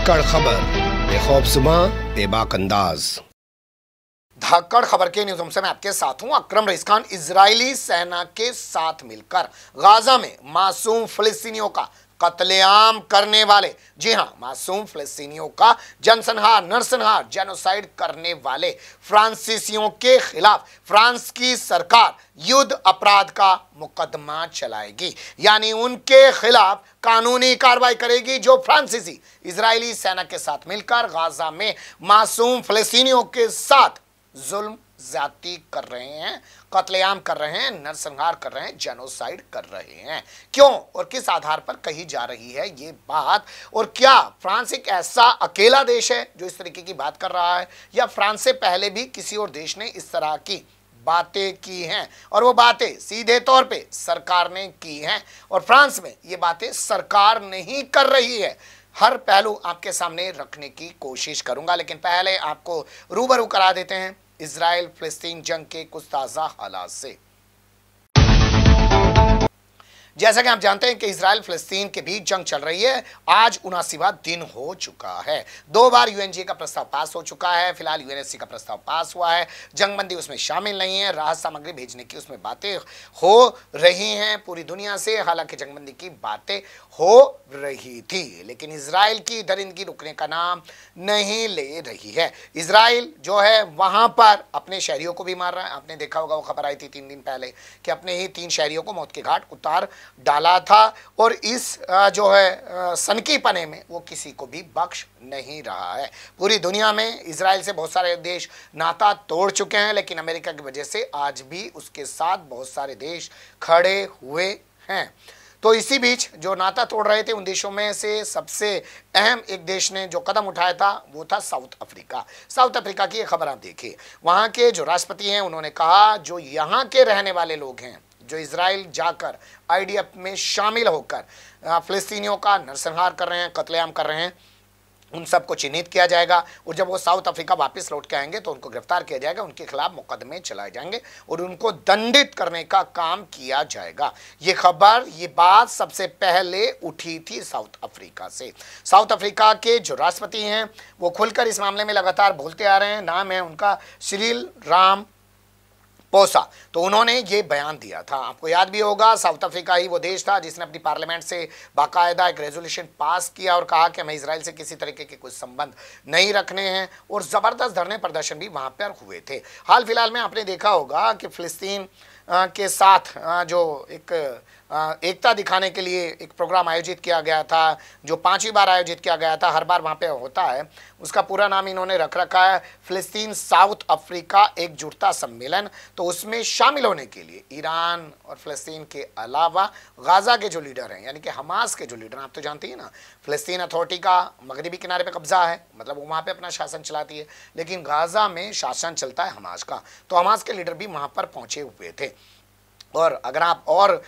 धाकड़ खबर बेखौफ सुबह बेबाक अंदाज धाकड़ खबर के न्यूज से मैं आपके साथ हूं अक्रम रईस खान इसराइली सेना के साथ मिलकर गाजा में मासूम फिलिस्तीनियों का कत्लेआम करने वाले जी हाँ मासूम फलस्तीनियों का जनसंहार नरसंहार जेनोसाइड करने वाले फ्रांसीसियों के खिलाफ फ्रांस की सरकार युद्ध अपराध का मुकदमा चलाएगी यानी उनके खिलाफ कानूनी कार्रवाई करेगी जो फ्रांसीसी इसराइली सेना के साथ मिलकर गाजा में मासूम फलस्तीनियों के साथ जुल्म जाति कर रहे हैं कतलेआम कर रहे हैं नरसंहार कर रहे हैं जेनोसाइड कर रहे हैं क्यों और किस आधार पर कही जा रही है ये बात और क्या फ्रांस एक ऐसा अकेला देश है जो इस तरीके की बात कर रहा है या फ्रांस से पहले भी किसी और देश ने इस तरह की बातें की हैं और वो बातें सीधे तौर पे सरकार ने की हैं और फ्रांस में ये बातें सरकार नहीं कर रही है हर पहलू आपके सामने रखने की कोशिश करूंगा लेकिन पहले आपको रूबरू करा देते हैं इसराइल फलस्तीन जंग के कुछ ताज़ा हालात से जैसा कि आप जानते हैं कि इसराइल फलस्तीन के बीच जंग चल रही है आज उनासीवा दिन हो चुका है दो बार यूएनजी का प्रस्ताव पास हो चुका है फिलहाल यूएनएससी का प्रस्ताव पास हुआ है जंगबंदी उसमें शामिल नहीं है राहत सामग्री भेजने की उसमें बातें हो रही हैं पूरी दुनिया से हालांकि जंगबंदी की बातें हो रही थी लेकिन इसराइल की दरिंदगी रुकने का नाम नहीं ले रही है इसराइल जो है वहां पर अपने शहरियों को भी मार रहा है आपने देखा होगा वो खबर आई थी तीन दिन पहले कि अपने ही तीन शहरियों को मौत के घाट उतार डाला था और इस जो है सनकी पने में वो किसी को भी बख्श नहीं रहा है पूरी दुनिया में इसराइल से बहुत सारे देश नाता तोड़ चुके हैं लेकिन अमेरिका की वजह से आज भी उसके साथ बहुत सारे देश खड़े हुए हैं तो इसी बीच जो नाता तोड़ रहे थे उन देशों में से सबसे अहम एक देश ने जो कदम उठाया था वो था साउथ अफ्रीका साउथ अफ्रीका की खबर आप देखिए वहाँ के जो राष्ट्रपति हैं उन्होंने कहा जो यहाँ के रहने वाले लोग हैं जो इसराइल जाकर आईडीएफ में शामिल होकर फलस्तीनियों का नरसंहार कर रहे हैं कत्लेआम कर रहे हैं उन सबको चिन्हित किया जाएगा और जब वो साउथ अफ्रीका वापस लौट के आएंगे तो उनको गिरफ्तार किया जाएगा उनके खिलाफ मुकदमे चलाए जाएंगे और उनको दंडित करने का काम किया जाएगा ये खबर ये बात सबसे पहले उठी थी साउथ अफ्रीका से साउथ अफ्रीका के जो राष्ट्रपति हैं वो खुलकर इस मामले में लगातार बोलते आ रहे हैं नाम है उनका श्रील राम पोसा तो उन्होंने ये बयान दिया था आपको याद भी होगा साउथ अफ्रीका ही वो देश था जिसने अपनी पार्लियामेंट से बाकायदा एक रेजोल्यूशन पास किया और कहा कि हमें इसराइल से किसी तरीके के कुछ संबंध नहीं रखने हैं और ज़बरदस्त धरने प्रदर्शन भी वहाँ पर हुए थे हाल फिलहाल में आपने देखा होगा कि फिलस्तीन के साथ जो एक एकता दिखाने के लिए एक प्रोग्राम आयोजित किया गया था जो पांचवी बार आयोजित किया गया था हर बार वहाँ पे होता है उसका पूरा नाम इन्होंने रख रखा है फिलिस्तीन साउथ अफ्रीका एकजुटता सम्मेलन तो उसमें शामिल होने के लिए ईरान और फिलिस्तीन के अलावा गाज़ा के जो लीडर हैं यानी कि हमास के जो लीडर हैं आप तो जानते हैं ना फिलस्तीन अथॉरिटी का मगरबी किनारे पर कब्जा है मतलब वो वहाँ पर अपना शासन चलाती है लेकिन गाज़ा में शासन चलता है हमास का तो हमास के लीडर भी वहाँ पर पहुँचे हुए थे और अगर आप और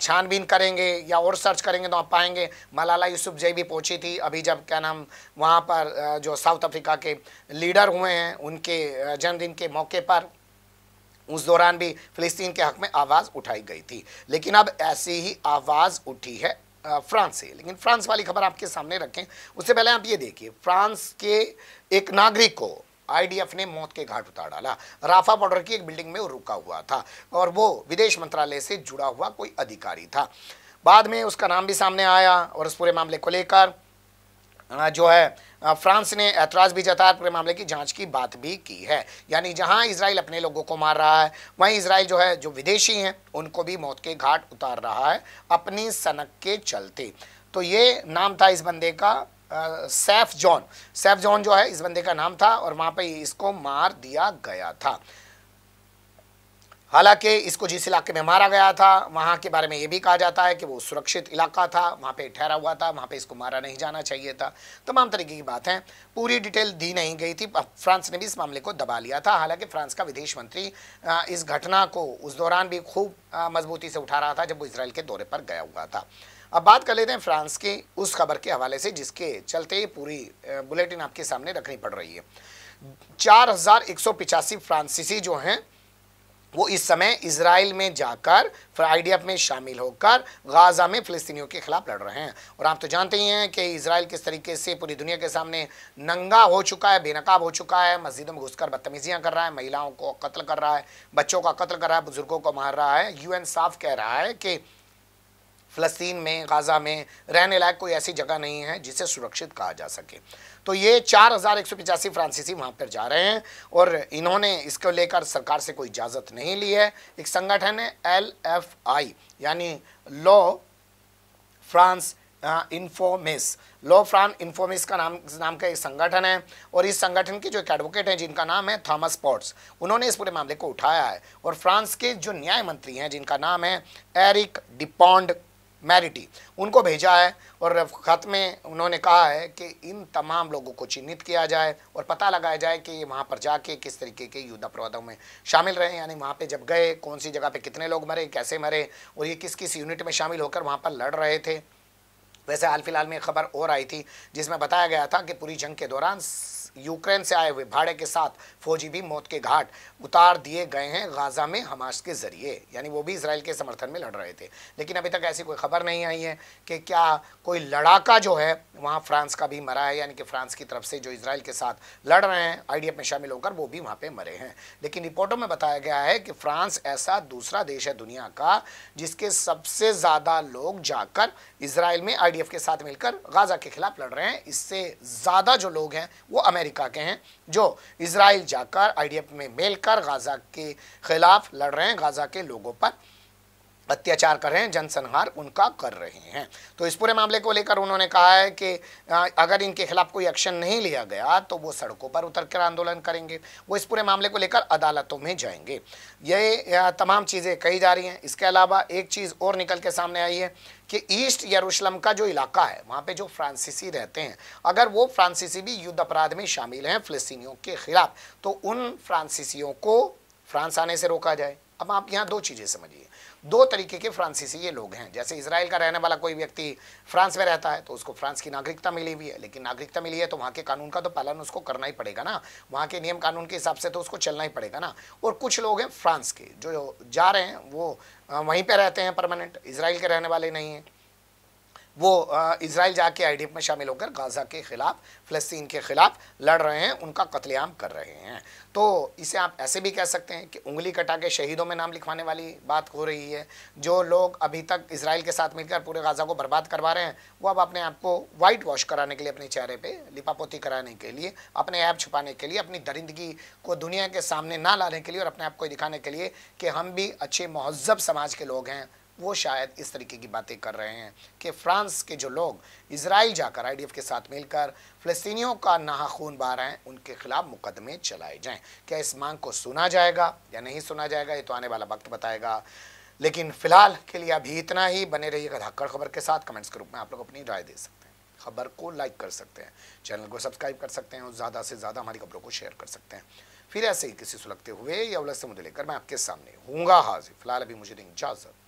छानबीन करेंगे या और सर्च करेंगे तो आप पाएंगे मलाला यूसुफ जय भी पहुंची थी अभी जब क्या नाम वहाँ पर जो साउथ अफ्रीका के लीडर हुए हैं उनके जन्मदिन के मौके पर उस दौरान भी फ़लस्तीन के हक में आवाज़ उठाई गई थी लेकिन अब ऐसी ही आवाज़ उठी है फ्रांस से लेकिन फ्रांस वाली खबर आपके सामने रखें उससे पहले आप ये देखिए फ्रांस के एक नागरिक को आईडीएफ ने मौत के घाट उतार डाला राफा बॉर्डर की एक बिल्डिंग में रुका हुआ था और वो विदेश मंत्रालय से जुड़ा हुआ कोई अधिकारी था बाद में उसका नाम भी सामने आया और उस पूरे मामले को लेकर जो है फ्रांस ने ऐतराज़ भी जताया पूरे मामले की जांच की बात भी की है यानी जहां इसराइल अपने लोगों को मार रहा है वहीं इसराइल जो है जो विदेशी हैं उनको भी मौत के घाट उतार रहा है अपनी सनक के चलते तो ये नाम था इस बंदे का सैफ जॉन सैफ जॉन जो है इस बंदे का नाम था और वहां पे इसको मार दिया गया था हालांकि इसको जिस इलाके में मारा गया था वहां के बारे में यह भी कहा जाता है कि वो सुरक्षित इलाका था वहां पे ठहरा हुआ था वहां पे इसको मारा नहीं जाना चाहिए था तमाम तरीके की बात है पूरी डिटेल दी नहीं गई थी फ्रांस ने भी इस मामले को दबा लिया था हालांकि फ्रांस का विदेश मंत्री इस घटना को उस दौरान भी खूब मजबूती से उठा रहा था जब वो इसराइल के दौरे पर गया हुआ था अब बात कर लेते हैं फ्रांस की उस खबर के हवाले से जिसके चलते पूरी बुलेटिन आपके सामने रखनी पड़ रही है चार हजार एक सौ पिचासी फ्रांसीसी जो हैं वो इस समय इसराइल में जाकर फिर में शामिल होकर गाजा में फिलिस्तीनियों के खिलाफ लड़ रहे हैं और आप तो जानते ही हैं कि इसराइल किस तरीके से पूरी दुनिया के सामने नंगा हो चुका है बेनकाब हो चुका है मस्जिदों में घुसकर बदतमीज़ियाँ कर रहा है महिलाओं को कत्ल कर रहा है बच्चों का कत्ल कर रहा है बुज़ुर्गों को मार रहा है यू साफ कह रहा है कि फ़लस्तीन में गाज़ा में रहने लायक कोई ऐसी जगह नहीं है जिसे सुरक्षित कहा जा सके तो ये चार हज़ार एक सौ पचासी फ्रांसीसी वहाँ पर जा रहे हैं और इन्होंने इसको लेकर सरकार से कोई इजाज़त नहीं ली है एक संगठन है एल एफ आई यानी La France Insoumise La France Insoumise का नाम नाम का एक संगठन है और इस संगठन के जो एक एडवोकेट हैं जिनका नाम है थॉमस पॉट्स उन्होंने इस पूरे मामले को उठाया है और फ्रांस के जो न्याय मंत्री हैं जिनका नाम है एरिक डिपॉन्ड मैरिटी उनको भेजा है और खत में उन्होंने कहा है कि इन तमाम लोगों को चिन्हित किया जाए और पता लगाया जाए कि ये वहाँ पर जाके किस तरीके के युद्ध अपराधों में शामिल रहे यानी वहाँ पे जब गए कौन सी जगह पे कितने लोग मरे कैसे मरे और ये किस किस यूनिट में शामिल होकर वहाँ पर लड़ रहे थे वैसे हाल फिलहाल में खबर और आई थी जिसमें बताया गया था कि पूरी जंग के दौरान यूक्रेन से आए हुए भाड़े के साथ फौजी भी मौत के घाट उतार दिए गए हैं गाजा में हमास के जरिए यानी वो भी इसराइल के समर्थन में लड़ रहे थे लेकिन अभी तक ऐसी कोई खबर नहीं आई है कि क्या कोई लड़ाका जो है वहाँ फ्रांस का भी मरा है यानी कि फ्रांस की तरफ से जो इसराइल के साथ लड़ रहे हैं आई में शामिल होकर वो भी वहाँ पर मरे हैं लेकिन रिपोर्टों में बताया गया है कि फ्रांस ऐसा दूसरा देश है दुनिया का जिसके सबसे ज़्यादा लोग जाकर इसराइल में आई के साथ मिलकर गाजा के खिलाफ लड़ रहे हैं इससे ज़्यादा जो लोग हैं वो अमेरिका अमेरिका के हैं जो इसराइल जाकर आई में मेल कर गाज़ा के ख़िलाफ़ लड़ रहे हैं गाज़ा के लोगों पर अत्याचार कर रहे हैं जनसंहार उनका कर रहे हैं तो इस पूरे मामले को लेकर उन्होंने कहा है कि अगर इनके खिलाफ कोई एक्शन नहीं लिया गया तो वो सड़कों पर उतर कर आंदोलन करेंगे वो इस पूरे मामले को लेकर अदालतों में जाएंगे ये तमाम चीज़ें कही जा रही हैं इसके अलावा एक चीज़ और निकल के सामने आई है कि ईस्ट यरूशलम का जो इलाका है वहाँ पे जो फ्रांसीसी रहते हैं अगर वो फ्रांसीसी भी युद्ध अपराध में शामिल हैं फ्लस्तिनियों के खिलाफ तो उन फ्रांसीसियों को फ्रांस आने से रोका जाए अब आप यहाँ दो चीज़ें समझिए दो तरीके के फ्रांसीसी ये लोग हैं जैसे इसराइल का रहने वाला कोई व्यक्ति फ्रांस में रहता है तो उसको फ्रांस की नागरिकता मिली हुई है लेकिन नागरिकता मिली है तो वहाँ के कानून का तो पालन उसको करना ही पड़ेगा ना वहाँ के नियम कानून के हिसाब से तो उसको चलना ही पड़ेगा ना और कुछ लोग हैं फ्रांस के जो जा रहे हैं वो वहीं पर रहते हैं परमानेंट इसराइल के रहने वाले नहीं हैं वो इसराइल जाके एफ में शामिल होकर गाज़ा के ख़िलाफ़ फ़लस्तीन के ख़िलाफ़ लड़ रहे हैं उनका कत्लेआम कर रहे हैं तो इसे आप ऐसे भी कह सकते हैं कि उंगली कटा के शहीदों में नाम लिखवाने वाली बात हो रही है जो लोग अभी तक इसराइल के साथ मिलकर पूरे गाज़ा को बर्बाद करवा रहे हैं वो अब अपने आप को वाइट वॉश कराने के लिए अपने चेहरे पर लिपापोती कराने के लिए अपने ऐप छुपाने के लिए अपनी दरिंदगी को दुनिया के सामने ना लाने के लिए और अपने आप को दिखाने के लिए कि हम भी अच्छे महजब समाज के लोग हैं वो शायद इस तरीके की बातें कर रहे हैं कि फ्रांस के जो लोग इसराइल जाकर आई के साथ मिलकर फ़लस्तियों का नहा खून बहा रहे हैं उनके खिलाफ मुकदमे चलाए जाएं क्या इस मांग को सुना जाएगा या नहीं सुना जाएगा ये तो आने वाला वक्त बताएगा लेकिन फिलहाल के लिए अभी इतना ही बने रहिएगा धक्कड़ खबर के साथ कमेंट्स के रूप में आप लोग अपनी राय दे सकते हैं खबर को लाइक कर सकते हैं चैनल को सब्सक्राइब कर सकते हैं और ज़्यादा से ज़्यादा हमारी खबरों को शेयर कर सकते हैं फिर ऐसे ही किसी सुलगते हुए या उलझते मुद्दे लेकर मैं आपके सामने हूँगा हाजिर फिलहाल अभी मुझे इजाज़त